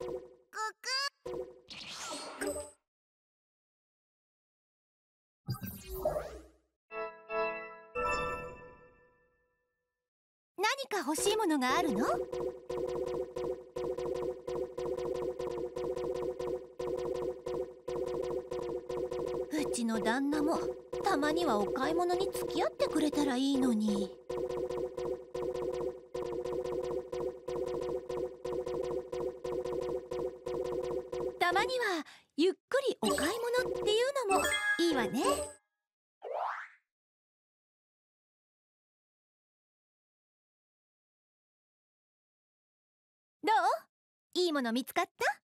何か欲しいものがあるのうちの旦那もたまにはお買い物に付き合ってくれたらいいのに。まにはゆっくりお買い物っていうのもいいわねどういいもの見つかった